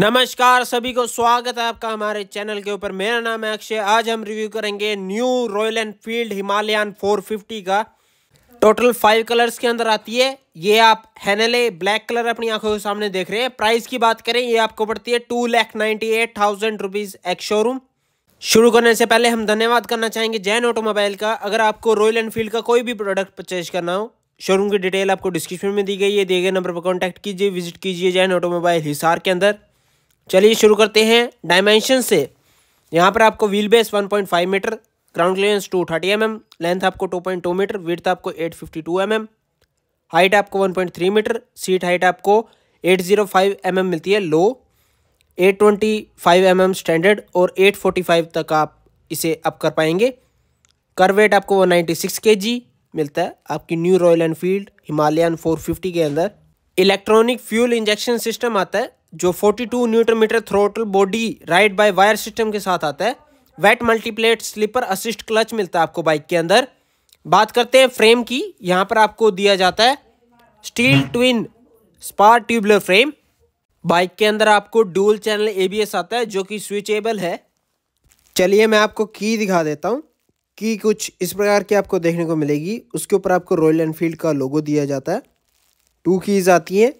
नमस्कार सभी को स्वागत है आपका हमारे चैनल के ऊपर मेरा नाम है अक्षय आज हम रिव्यू करेंगे न्यू रॉयल एनफील्ड हिमालयन 450 का टोटल फाइव कलर्स के अंदर आती है ये आप हैनले ब्लैक कलर अपनी आंखों के सामने देख रहे हैं प्राइस की बात करें ये आपको पड़ती है two lakh ninety eight thousand rupees ex showroom शुरू करने से पहले हम धन्यवाद करना चाहेंगे जैन ऑटोमोबाइल का अगर आपको रॉयल एनफील्ड का कोई भी प्रोडक्ट परचेज करना हो शोरूम की डिटेल आपको डिस्क्रिप्शन में दी गई है दिए गए नंबर पर कॉन्टैक्ट कीजिए विजिट कीजिए जैन ऑटोमोबाइल हिसार के अंदर चलिए शुरू करते हैं डायमेंशन से यहाँ पर आपको wheel base 1.5 metre ground clearance 230 thirty mm, length आपको 2.2 मीटर विर्थ आपको 852 mm, हाइट आपको 1.3 मीटर सीट हाइट आपको 805 mm मिलती है लो 825 mm स्टैंडर्ड और 845 तक आप इसे अप कर पाएंगे कर वेट आपको 196 जी मिलता है आपकी न्यू रॉयल एनफील्ड हिमालयन 450 के अंदर इलेक्ट्रॉनिक फ्यूल इंजेक्शन सिस्टम आता है जो 42 newton metre throttle body ride by wire system के साथ आता है wet multiplate slipper assist clutch मिलता है आपको बाइक के अंदर बात करते हैं फ्रेम की यहाँ पर आपको दिया जाता है steel twin spar tubular frame bike के अंदर आपको डूल चैनल एबीएस आता है जो कि स्विचेबल है चलिए मैं आपको की दिखा देता हूँ की कुछ इस प्रकार की आपको देखने को मिलेगी उसके ऊपर आपको रॉयल एनफील्ड का लोगो दिया जाता है टू कीज़ आती हैं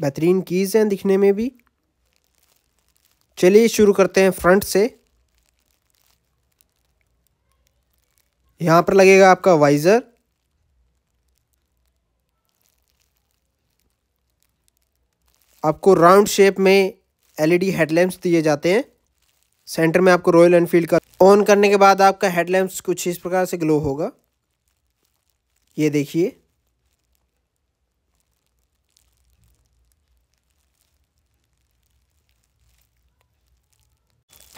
बेहतरीन कीज़ हैं दिखने में भी चलिए शुरू करते हैं फ्रंट से यहाँ पर लगेगा आपका वाइज़र आपको राउंड शेप में एलईडी हेडलैम्प्स दिए जाते हैं सेंटर में आपको रॉयल एनफील्ड का ऑन करने के बाद आपका हेडलैम्प्स कुछ इस प्रकार से ग्लो होगा ये देखिए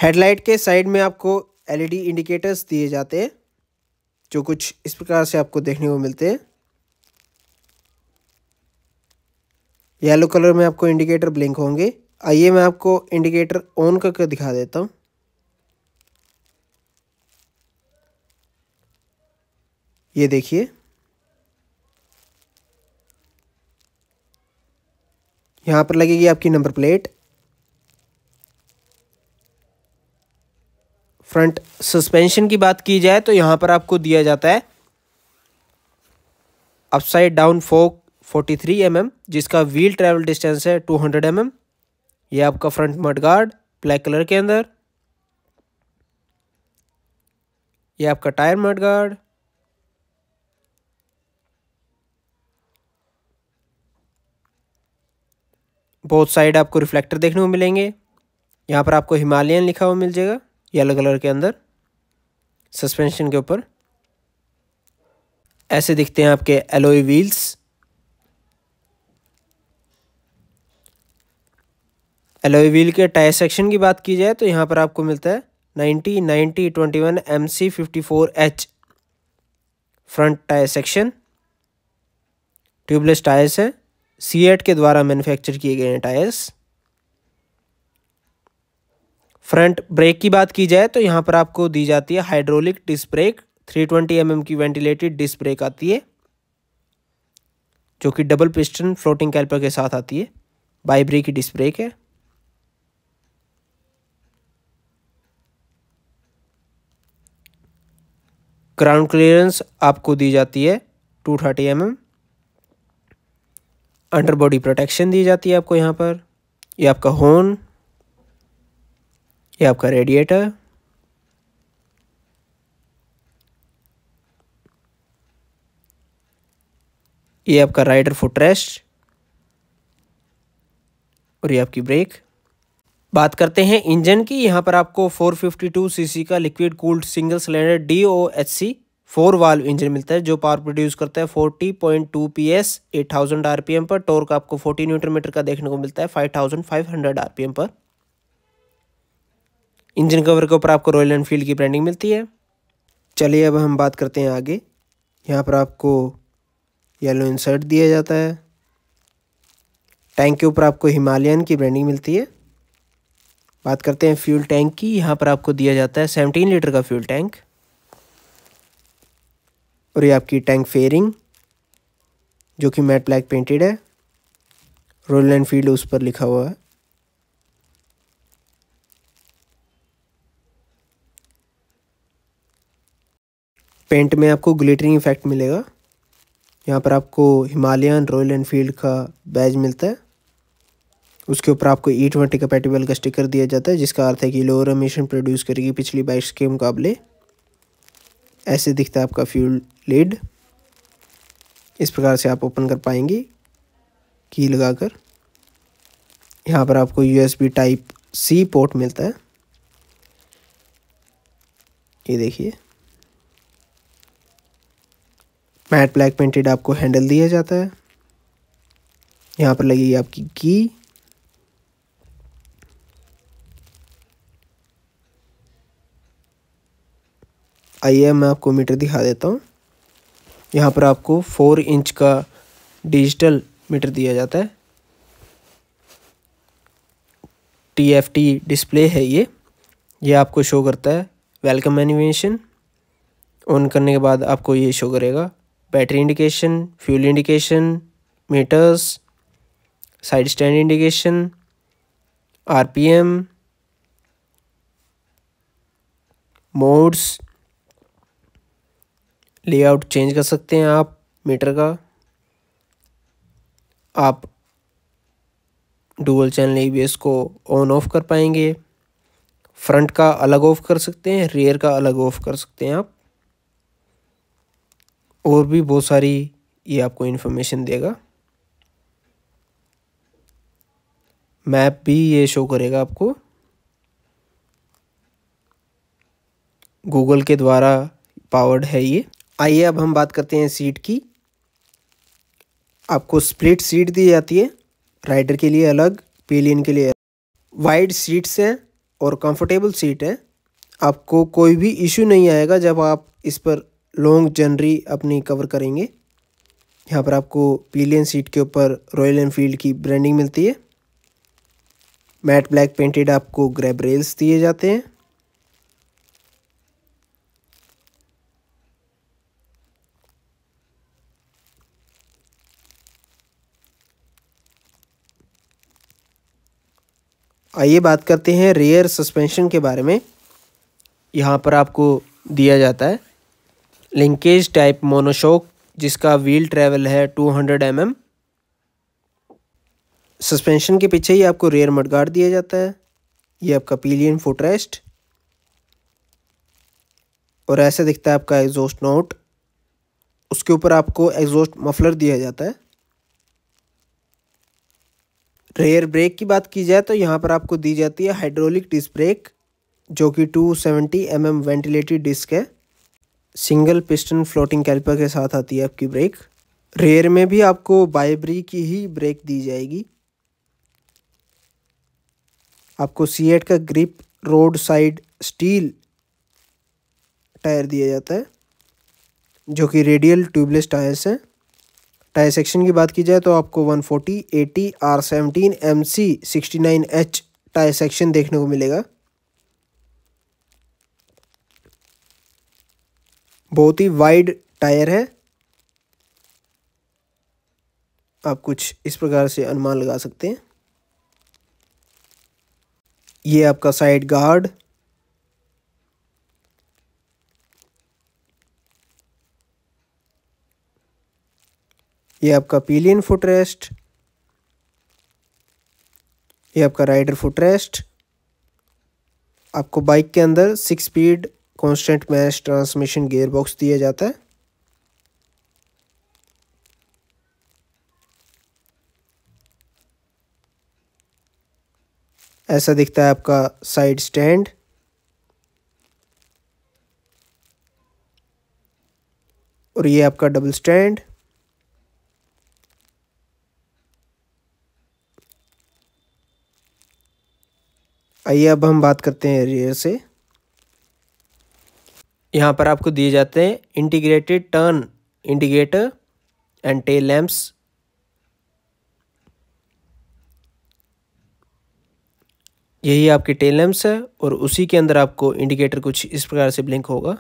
हेडलाइट के साइड में आपको एलईडी इंडिकेटर्स दिए जाते हैं जो कुछ इस प्रकार से आपको देखने को मिलते हैं येलो कलर में आपको इंडिकेटर ब्लिंक होंगे आइए मैं आपको इंडिकेटर ऑन करके दिखा देता हूँ ये देखिए यहाँ पर लगेगी आपकी नंबर प्लेट फ्रंट सस्पेंशन की बात की जाए तो यहाँ पर आपको दिया जाता है upside down fork 43 three mm, जिसका व्हील ट्रैवल डिस्टेंस है 200 हंड्रेड mm. ये आपका front mudguard black colour के अंदर ये आपका टायर मड गार्ड बहुत साइड आपको रिफ्लेक्टर देखने को मिलेंगे यहाँ पर आपको हिमालयन लिखा हुआ मिल जाएगा येलो कलर के अंदर सस्पेंशन के ऊपर ऐसे दिखते हैं आपके एलोई व्हील्स एलोई व्हील के टायर सेक्शन की बात की जाए तो यहाँ पर आपको मिलता है ninety ninety twenty one M C fifty four H front tyre section tubeless tyres हैं सी एट के द्वारा मैन्युफैक्चर किए गए हैं टायर्स फ्रंट ब्रेक की बात की जाए तो यहाँ पर आपको दी जाती है hydraulic disc brake 320 twenty mm की वेंटिलेटेड डिस्क ब्रेक आती है जो कि डबल पिस्टन फ्लोटिंग कैल्पर के साथ आती है बाइब्री की डिस्क ब्रेक है ग्राउंड क्लियरेंस आपको दी जाती है two thirty M M under body protection दी जाती है आपको यहाँ पर ये आपका होन ये आपका रेडिएटर ये आपका राइडर फुट रेस्ट और ये आपकी ब्रेक बात करते हैं इंजन की यहाँ पर आपको 452 सीसी का liquid cooled single cylinder D O H C four valve engine मिलता है जो पावर प्रोड्यूस करता है 40.2 पीएस 8000 आरपीएम पर टॉर्क आपको 40 न्यूटन मीटर का देखने को मिलता है 5500 आरपीएम पर इंजन कवर के ऊपर आपको रॉयल एनफील्ड की ब्रांडिंग मिलती है चलिए अब हम बात करते हैं आगे यहाँ पर आपको येलो इंसर्ट दिया जाता है टैंक के ऊपर आपको हिमालयन की ब्रांडिंग मिलती है बात करते हैं फ्यूल टैंक की यहाँ पर आपको दिया जाता है सेवनटीन लीटर का फ्यूल टैंक और ये आपकी टैंक फेयरिंग जो कि मैट ब्लैक पेंटेड है रॉयल एनफील्ड उस पर लिखा हुआ है पेंट में आपको ग्लिटरिंग इफेक्ट मिलेगा यहाँ पर आपको हिमालयन रॉयल एनफील्ड का बैज मिलता है उसके ऊपर आपको ई e ट्वेंटी कैपेटेबल का स्टिकर दिया जाता है जिसका अर्थ है कि लोअर एमिशन प्रोड्यूस करेगी पिछली बाइक्स के मुकाबले ऐसे दिखता है आपका फ्यूल लीड इस प्रकार से आप ओपन कर पाएंगे की लगाकर यहाँ पर आपको यूएसबी टाइप सी पोर्ट मिलता है ये देखिए मैट ब्लैक पेंटेड आपको हैंडल दिया जाता है यहाँ पर लगेगी आपकी की आइए मैं आपको मीटर दिखा देता हूँ यहाँ पर आपको फोर इंच का डिजिटल मीटर दिया जाता है टीएफटी डिस्प्ले है ये ये आपको शो करता है वेलकम एनिमेशन ऑन करने के बाद आपको ये शो करेगा battery indication fuel indication meters side stand indication RPM modes layout change कर सकते हैं आप मीटर का आप डुअल चैनल ई को ऑन ऑफ कर पाएंगे फ्रंट का अलग ऑफ कर सकते हैं रियर का अलग ऑफ कर सकते हैं आप और भी बहुत सारी ये आपको इन्फॉर्मेशन देगा मैप भी ये शो करेगा आपको गूगल के द्वारा पावर्ड है ये आइए अब हम बात करते हैं सीट की आपको स्प्लिट सीट दी जाती है राइडर के लिए अलग पेलियन के लिए वाइड सीट्स हैं और कंफर्टेबल सीट है आपको कोई भी इशू नहीं आएगा जब आप इस पर लॉन्ग जर्नी अपनी कवर करेंगे यहाँ पर आपको पीलियन सीट के ऊपर रॉयल एनफील्ड की ब्रांडिंग मिलती है मैट ब्लैक पेंटेड आपको ग्रैब रेल्स दिए जाते हैं आइए बात करते हैं रेयर सस्पेंशन के बारे में यहाँ पर आपको दिया जाता है लिंकेज टाइप मोनोशोक जिसका व्हील ट्रैवल है 200 हंड्रेड mm. सस्पेंशन के पीछे ही आपको रेयर मडगार्ड दिया जाता है ये आपका पीलियन फुटरेस्ट और ऐसे दिखता है आपका एग्जॉस्ट नोट उसके ऊपर आपको एग्जॉस्ट मफलर दिया जाता है रेयर ब्रेक की बात की जाए तो यहाँ पर आपको दी जाती है हाइड्रोलिक डिस्क ब्रेक जो कि 270 सेवेंटी mm वेंटिलेटेड डिस्क है सिंगल पिस्टन फ्लोटिंग कैलिपर के साथ आती है आपकी ब्रेक रेयर में भी आपको बाइब्री की ही ब्रेक दी जाएगी आपको सी एट का grip road side steel tyre दिया जाता है जो कि रेडियल ट्यूबलेस टायर्स हैं टायर सेक्शन की बात की जाए तो आपको 140, 80, sixty nine H tyre section देखने को मिलेगा बहुत ही वाइड टायर है आप कुछ इस प्रकार से अनुमान लगा सकते हैं ये आपका साइड गार्ड ये आपका पीलियन फुटरेस्ट ये आपका राइडर फुटरेस्ट आपको बाइक के अंदर six speed constant mesh transmission box दिया जाता है ऐसा दिखता है आपका साइड स्टैंड और ये आपका डबल स्टैंड आइए अब हम बात करते हैं रियर से यहाँ पर आपको दिए जाते हैं integrated turn indicator and tail lamps यही आपके टेल लैम्प्स है और उसी के अंदर आपको इंडिकेटर कुछ इस प्रकार से ब्लिंक होगा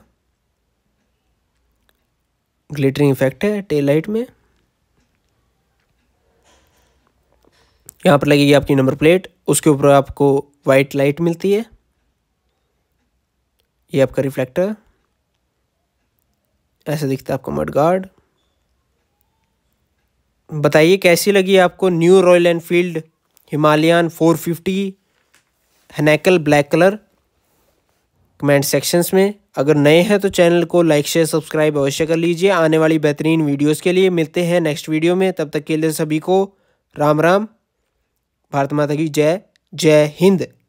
ग्लिटरिंग इफेक्ट है टेल लाइट में यहाँ पर लगेगी आपकी नंबर प्लेट उसके ऊपर आपको वाइट लाइट मिलती है ये आपका रिफ्लेक्टर ऐसे दिखता है आपको मड गार्ड बताइए कैसी लगी आपको new Royal Enfield Himalayan 450 Hanle black colour comment sections में अगर नए हैं तो चैनल को लाइक शेयर सब्सक्राइब अवश्य कर लीजिए आने वाली बेहतरीन वीडियोस के लिए मिलते हैं नेक्स्ट वीडियो में तब तक के लिए सभी को राम राम भारत माता की जय जय हिंद